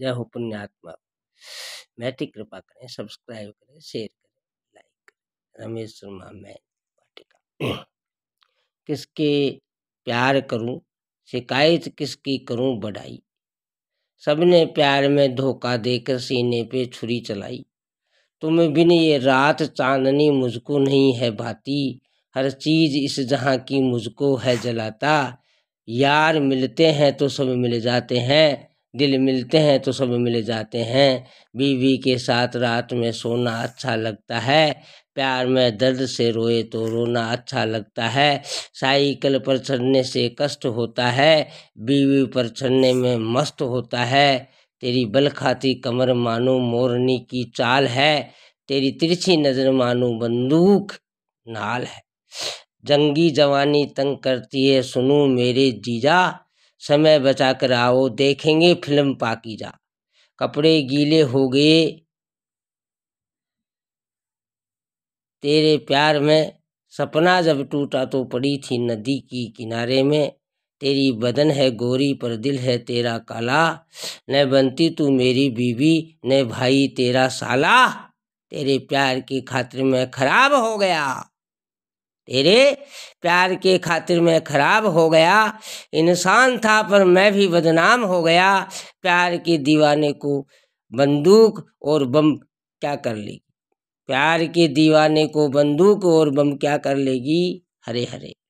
जय हो पुण्यात्मा महती कृपा करें सब्सक्राइब करें शेयर करें लाइक करें रमेश शर्मा मैं वाटिका किसके प्यार करूं शिकायत किसकी करूं बढ़ाई सबने प्यार में धोखा देकर सीने पे छुरी चलाई तुम बिन ये रात चांदनी मुझको नहीं है भाती हर चीज़ इस जहाँ की मुझको है जलाता यार मिलते हैं तो सब मिल जाते हैं दिल मिलते हैं तो सब मिल जाते हैं बीवी के साथ रात में सोना अच्छा लगता है प्यार में दर्द से रोए तो रोना अच्छा लगता है साइकिल पर चढ़ने से कष्ट होता है बीवी पर चढ़ने में मस्त होता है तेरी बल खाती कमर मानो मोरनी की चाल है तेरी तिरछी नज़र मानो बंदूक नाल है जंगी जवानी तंग करती है सुनो मेरे जीजा समय बचा कर आओ देखेंगे फिल्म पाकिजा कपड़े गीले हो गए तेरे प्यार में सपना जब टूटा तो पड़ी थी नदी की किनारे में तेरी बदन है गोरी पर दिल है तेरा काला न बनती तू मेरी बीवी न भाई तेरा साला तेरे प्यार की खातिर में खराब हो गया तेरे प्यार के खातिर मैं खराब हो गया इंसान था पर मैं भी बदनाम हो गया प्यार के दीवाने को बंदूक और बम क्या कर लेगी प्यार के दीवाने को बंदूक और बम क्या कर लेगी हरे हरे